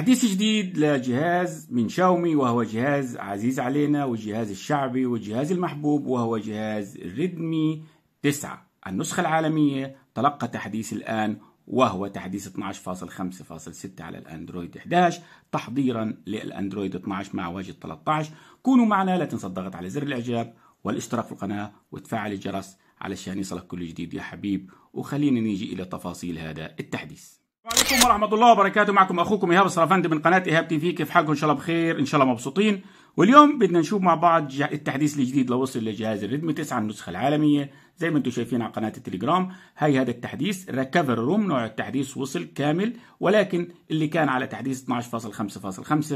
تحديث جديد لجهاز من شاومي وهو جهاز عزيز علينا والجهاز الشعبي والجهاز المحبوب وهو جهاز ريدمي 9 النسخة العالمية تلقى تحديث الآن وهو تحديث 12.5.6 على الأندرويد 11 تحضيرا للأندرويد 12 مع واجهة 13 كونوا معنا لا تنسى الضغط على زر الإعجاب والاشتراك في القناة وتفعل الجرس علشان يصلك كل جديد يا حبيب وخلينا نيجي إلى تفاصيل هذا التحديث عليكم ورحمة الله وبركاته معكم أخوكم إيهاب السرفندي من قناة إيهاب تي في كيف حالكم إن شاء الله بخير إن شاء الله مبسوطين واليوم بدنا نشوف مع بعض التحديث الجديد لو وصل لجهاز الريدمي 9 النسخة العالمية زي ما انتم شايفين على قناة التليجرام هاي هذا التحديث ريكفر روم نوع التحديث وصل كامل ولكن اللي كان على تحديث 12.5.5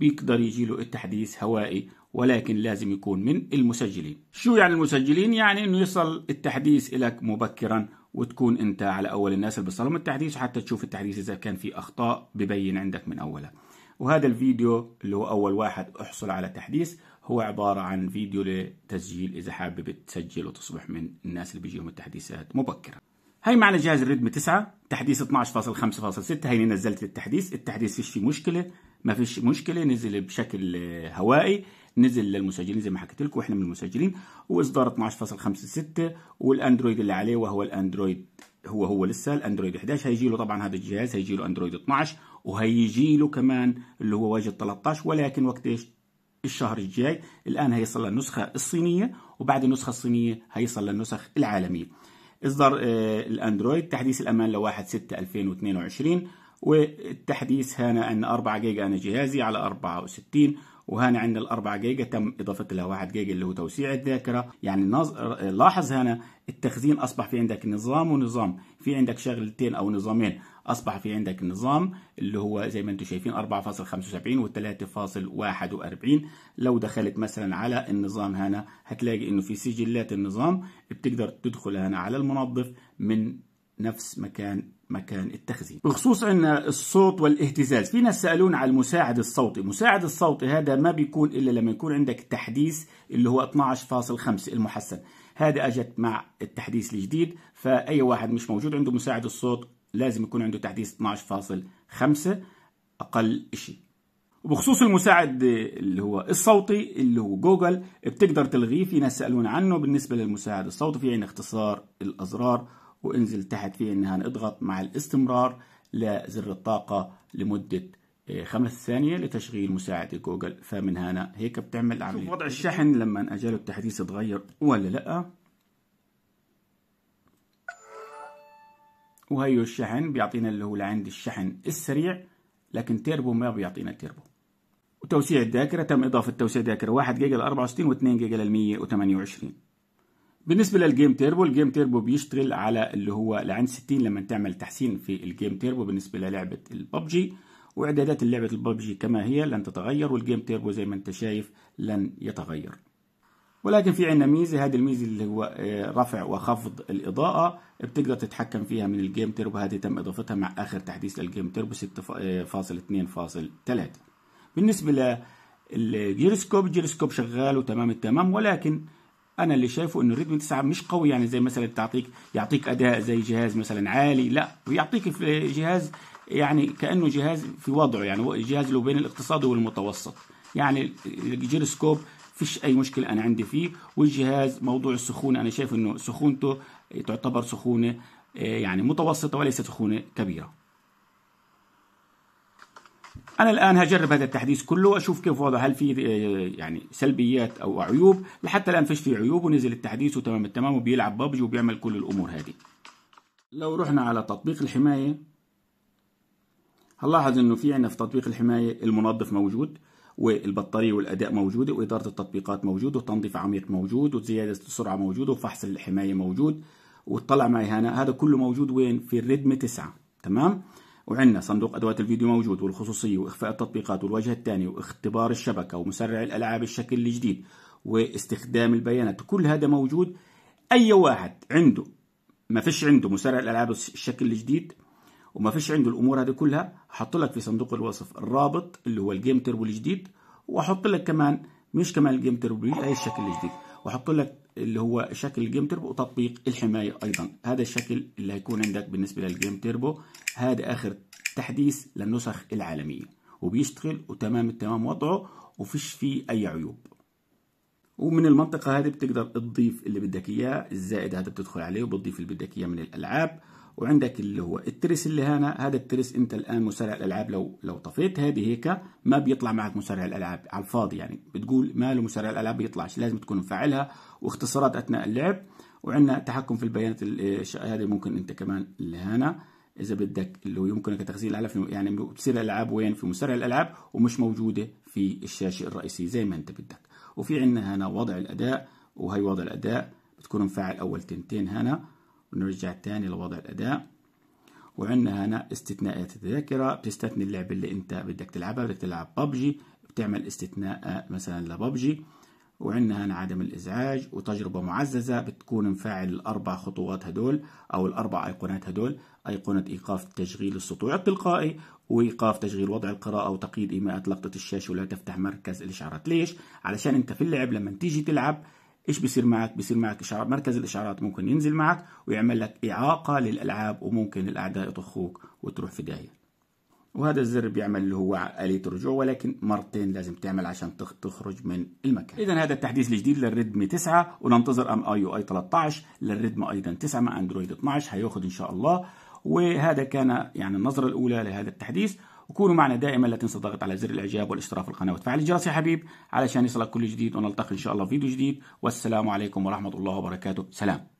بيقدر يجي له التحديث هوائي ولكن لازم يكون من المسجلين شو يعني المسجلين؟ يعني انه يصل التحديث لك مبكرا وتكون انت على اول الناس اللي بتصلهم التحديث حتى تشوف التحديث اذا كان في اخطاء ببين عندك من اولها وهذا الفيديو اللي هو اول واحد احصل على تحديث هو عبارة عن فيديو لتسجيل إذا حابب تسجل وتصبح من الناس اللي بيجيهم التحديثات مبكرا هاي معنا جهاز الريدمي 9 تحديث 12.5.6 هيني نزلت التحديث التحديث فيش فيه مشكلة ما فيش مشكله نزل بشكل هوائي نزل للمسجلين زي ما حكيت لكم احنا من المسجلين واصدار 12.56 والاندرويد اللي عليه وهو الاندرويد هو هو لسه الاندرويد 11 هيجي له طبعا هذا الجهاز هيجي له اندرويد 12 وهيجي له كمان اللي هو واجد 13 ولكن وقت ايش الشهر الجاي الان هيصل للنسخه الصينيه وبعد النسخه الصينيه هيصل للنسخ العالميه اصدار آه، الاندرويد تحديث الامان ل 1/6/2022 والتحديث هنا أن 4 جيجا أنا جهازي على 64 وهنا عندنا ال 4 جيجا تم إضافة لها 1 جيجا اللي هو توسيع الذاكرة يعني لاحظ هنا التخزين أصبح في عندك نظام ونظام في عندك شغلتين أو نظامين أصبح في عندك نظام اللي هو زي ما أنتم شايفين 4.75 و 341 لو دخلت مثلا على النظام هنا هتلاقي إنه في سجلات النظام بتقدر تدخل هنا على المنظف من نفس مكان مكان التخزين بخصوص ان الصوت والاهتزاز في ناس سالونا على المساعد الصوتي مساعد الصوتي هذا ما بيكون الا لما يكون عندك تحديث اللي هو 12.5 المحسن هذا اجت مع التحديث الجديد فاي واحد مش موجود عنده مساعد الصوت لازم يكون عنده تحديث 12.5 اقل شيء وبخصوص المساعد اللي هو الصوتي اللي هو جوجل بتقدر تلغيه في ناس سالونا عنه بالنسبه للمساعد الصوتي في عين اختصار الازرار وانزل تحت فيه انها هنضغط مع الاستمرار لزر الطاقة لمدة آه، خمس ثانية لتشغيل مساعدة جوجل فمن هنا هيك بتعمل عملية وضع الشحن لما أجاله التحديث اتغير ولا لأ وهيو الشحن بيعطينا اللي هو لعند الشحن السريع لكن تيربو ما بيعطينا تيربو وتوسيع الذاكرة تم إضافة توسيع ذاكرة 1 جيجا ل 64 و2 جيجا ل 128 بالنسبه للجيم تيربو الجيم تيربو بيشتغل على اللي هو لعند 60 لما تعمل تحسين في الجيم تيربو بالنسبه للعبه الببجي واعدادات لعبه الببجي كما هي لن تتغير والجيم تيربو زي ما انت شايف لن يتغير ولكن في عندنا ميزه هذه الميزه اللي هو آه، رفع وخفض الاضاءه بتقدر تتحكم فيها من الجيم تيربو هذه تم اضافتها مع اخر تحديث للجيم تيربو 6.2.3 بالنسبه للجيروسكوب الجيروسكوب شغال وتمام التمام ولكن انا اللي شايفه ان الريدمي 9 مش قوي يعني زي مثلا تعطيك يعطيك اداء زي جهاز مثلا عالي لا بيعطيك في جهاز يعني كانه جهاز في وضعه يعني جهاز له بين الاقتصادي والمتوسط يعني الجيروسكوب فيش اي مشكله انا عندي فيه والجهاز موضوع السخونه انا شايف انه سخونته تعتبر سخونه آه، يعني متوسطه وليست سخونه كبيره انا الان هجرب هذا التحديث كله واشوف كيف وضعه هل في آه، يعني سلبيات او عيوب لحتى الان فيش في عيوب ونزل التحديث وتمام التمام وبيلعب ببجي وبيعمل كل الامور هذه لو رحنا على تطبيق الحمايه هنلاحظ انه في عندنا في تطبيق الحمايه المنظف موجود والبطارية والأداء موجودة وإدارة التطبيقات موجودة وتنظيف عميق موجود وزيادة السرعة موجودة وفحص الحماية موجود وتطلع معي هنا هذا كله موجود وين في الريدم 9 تمام وعندنا صندوق أدوات الفيديو موجود والخصوصية وإخفاء التطبيقات والوجه الثاني واختبار الشبكة ومسرع الألعاب الشكل الجديد واستخدام البيانات كل هذا موجود أي واحد عنده ما فيش عنده مسرع الألعاب الشكل الجديد وما فيش عنده الأمور هذه كلها هحط لك في صندوق الوصف الرابط اللي هو الجيم تربو الجديد وأحط لك كمان مش كمان الجيم تربو هي الشكل الجديد واحط لك اللي هو شكل الجيم تربو وتطبيق الحمايه ايضا هذا الشكل اللي هيكون عندك بالنسبه للجيم تربو هذا اخر تحديث للنسخ العالميه وبيشتغل وتمام التمام وضعه وفيش فيه اي عيوب ومن المنطقه هذه بتقدر تضيف اللي بدك اياه الزائد هذا بتدخل عليه وبتضيف اللي بدك اياه من الالعاب وعندك اللي هو الترس اللي هنا هذا الترس انت الان مسرع الالعاب لو لو طفيت هذه هيك ما بيطلع معك مسرع الالعاب على الفاضي يعني بتقول ما له مسرع الالعاب بيطلعش لازم تكون مفعلها واختصارات اثناء اللعب وعندنا تحكم في البيانات آه، هذه ممكن انت كمان اللي هنا اذا بدك اللي هو يمكنك تخزين الالعاب يعني بتصير الالعاب وين في مسرع الالعاب ومش موجوده في الشاشه الرئيسيه زي ما انت بدك وفي عندنا هنا وضع الاداء وهي وضع الاداء بتكون مفعل اول تنتين هنا ونرجع تاني لوضع الأداء وعندنا هنا استثناءات الذاكرة بتستثني اللعبة اللي أنت بدك تلعبها بدك تلعب ببجي بتعمل استثناء مثلا لببجي وعندنا هنا عدم الإزعاج وتجربة معززة بتكون مفاعل الأربع خطوات هدول أو الأربع أيقونات هدول أيقونة إيقاف تشغيل السطوع التلقائي وإيقاف تشغيل وضع القراءة وتقييد إيماءة لقطة الشاشة ولا تفتح مركز الإشعارات ليش؟ علشان أنت في اللعب لما تيجي تلعب ايش بيصير معك بيصير معك اشعارات مركز الاشعارات ممكن ينزل معك ويعمل لك اعاقه للالعاب وممكن الاعداء يطخوك وتروح في داهيه وهذا الزر بيعمل اللي هو آلية رجوع ولكن مرتين لازم تعمل عشان تخرج من المكان إذا هذا التحديث الجديد للريدمي 9 وننتظر أم آي يو آي 13 للريدم أيضا 9 مع أندرويد 12 هياخد إن شاء الله وهذا كان يعني النظرة الأولى لهذا التحديث وكونوا معنا دائما لا تنسى الضغط على زر الاعجاب والاشتراك في القناه وتفعيل الجرس يا حبيب علشان يصلك كل جديد ونلتقي ان شاء الله فيديو جديد والسلام عليكم ورحمه الله وبركاته سلام